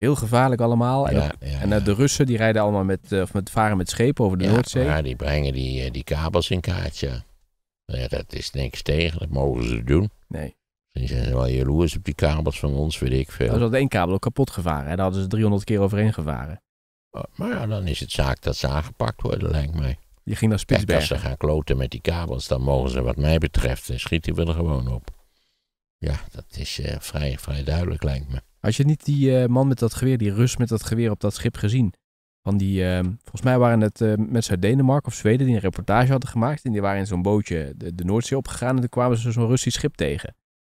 Heel gevaarlijk allemaal. En, en eh, de Russen die rijden allemaal met, eh, of met varen met schepen over de Noordzee. Ja, die brengen die, eh, die kabels in kaartje. Ja, dat is niks tegen, dat mogen ze doen. Nee. Ze zijn wel jaloers op die kabels van ons, weet ik veel. Ze hadden één kabel ook kapot gevaren. Hè? Daar hadden ze 300 keer overheen gevaren. Oh, maar ja, dan is het zaak dat ze aangepakt worden, lijkt mij. Je ging naar Spitsbergen. als ze gaan kloten met die kabels, dan mogen ze wat mij betreft, schieten we er gewoon op. Ja, dat is eh, vrij, vrij duidelijk lijkt me. Had je niet die eh, man met dat geweer, die Rus met dat geweer op dat schip gezien? Van die, ehm, volgens mij waren het eh, mensen uit Denemarken of Zweden die een reportage hadden gemaakt. En die waren in zo'n bootje de, de Noordzee opgegaan en toen kwamen ze zo'n Russisch schip tegen.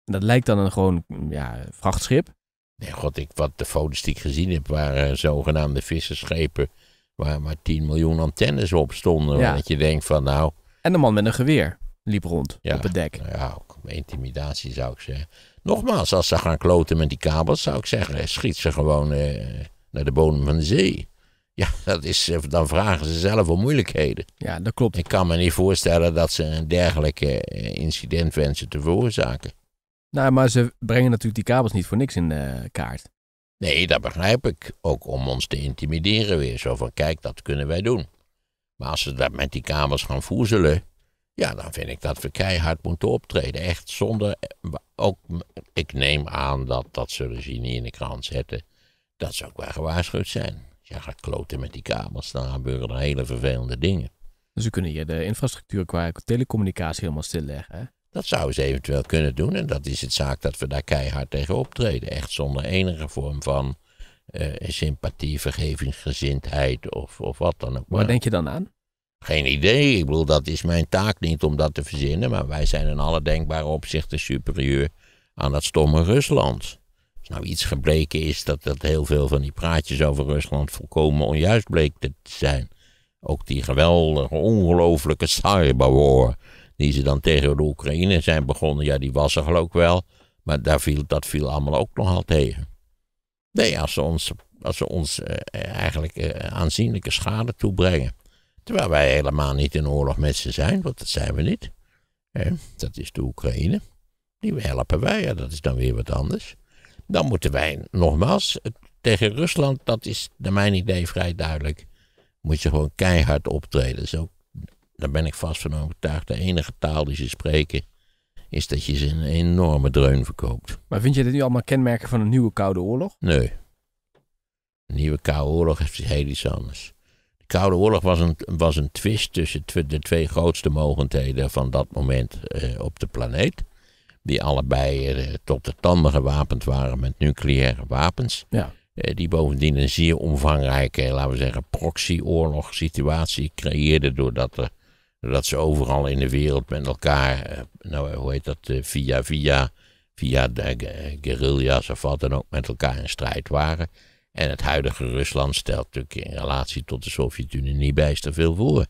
En dat lijkt dan een gewoon mm, ja, vrachtschip. Nee, god, ik, wat de foto's die ik gezien heb waren zogenaamde visserschepen waar maar 10 miljoen antennes op stonden. Ja. Dat je denkt van nou... En de man met een geweer liep rond op het dek. Nou ja, ook intimidatie zou ik zeggen. Nogmaals, als ze gaan kloten met die kabels, zou ik zeggen, eh, schiet ze gewoon eh, naar de bodem van de zee. Ja, dat is, eh, dan vragen ze zelf om moeilijkheden. Ja, dat klopt. Ik kan me niet voorstellen dat ze een dergelijke incident wensen te veroorzaken. Nou, maar ze brengen natuurlijk die kabels niet voor niks in kaart. Nee, dat begrijp ik. Ook om ons te intimideren weer. Zo van, kijk, dat kunnen wij doen. Maar als ze dat met die kabels gaan voezelen, ja, dan vind ik dat we keihard moeten optreden. Echt zonder. Ook, ik neem aan dat dat zullen ze niet in de krant zetten. Dat zou ook wel gewaarschuwd zijn. Als je gaat kloten met die kabels, dan gebeuren er hele vervelende dingen. Dus we kunnen hier de infrastructuur qua telecommunicatie helemaal stilleggen. Hè? Dat zouden ze eventueel kunnen doen. En dat is het zaak dat we daar keihard tegen optreden. Echt zonder enige vorm van eh, sympathie, vergevingsgezindheid of, of wat dan ook. Waar denk je dan aan? Geen idee. Ik bedoel, dat is mijn taak niet om dat te verzinnen. Maar wij zijn in alle denkbare opzichten superieur aan dat stomme Rusland. Als nou iets gebleken is dat, dat heel veel van die praatjes over Rusland volkomen onjuist bleek te zijn. Ook die geweldige, ongelooflijke cyberwar die ze dan tegen de Oekraïne zijn begonnen, ja, die was er geloof wel. Maar daar viel, dat viel allemaal ook nogal tegen. Nee, als ze ons, als ze ons eh, eigenlijk eh, aanzienlijke schade toebrengen. Terwijl wij helemaal niet in oorlog met ze zijn, want dat zijn we niet. Eh, dat is de Oekraïne. Die helpen wij, ja, dat is dan weer wat anders. Dan moeten wij, nogmaals, tegen Rusland, dat is naar mijn idee vrij duidelijk, moet je gewoon keihard optreden. Zo, daar ben ik vast van overtuigd. De enige taal die ze spreken, is dat je ze een enorme dreun verkoopt. Maar vind je dit nu allemaal kenmerken van een nieuwe Koude Oorlog? Nee. Een nieuwe Koude Oorlog heeft heel iets anders. Koude Oorlog was een, was een twist tussen de twee grootste mogendheden van dat moment eh, op de planeet. Die allebei eh, tot de tanden gewapend waren met nucleaire wapens. Ja. Eh, die bovendien een zeer omvangrijke, laten we zeggen, proxy-oorlog-situatie creëerden. Doordat, doordat ze overal in de wereld met elkaar, nou, hoe heet dat, via, via, via de guerrilla's of wat dan ook, met elkaar in strijd waren. En het huidige Rusland stelt natuurlijk in relatie tot de Sovjet-Unie niet bijster veel voor.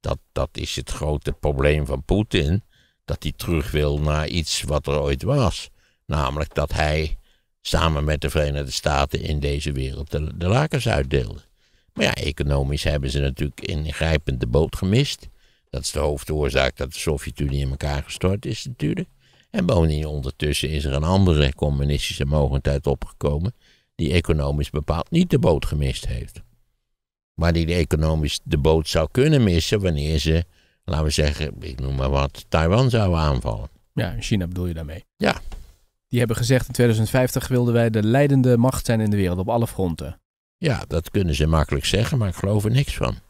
Dat, dat is het grote probleem van Poetin, dat hij terug wil naar iets wat er ooit was. Namelijk dat hij samen met de Verenigde Staten in deze wereld de, de lakens uitdeelde. Maar ja, economisch hebben ze natuurlijk ingrijpend de boot gemist. Dat is de hoofdoorzaak dat de Sovjet-Unie in elkaar gestort is natuurlijk. En bovendien ondertussen is er een andere communistische mogendheid opgekomen die economisch bepaald niet de boot gemist heeft. Maar die economisch de boot zou kunnen missen wanneer ze, laten we zeggen, ik noem maar wat, Taiwan zouden aanvallen. Ja, China bedoel je daarmee? Ja. Die hebben gezegd in 2050 wilden wij de leidende macht zijn in de wereld op alle fronten. Ja, dat kunnen ze makkelijk zeggen, maar ik geloof er niks van.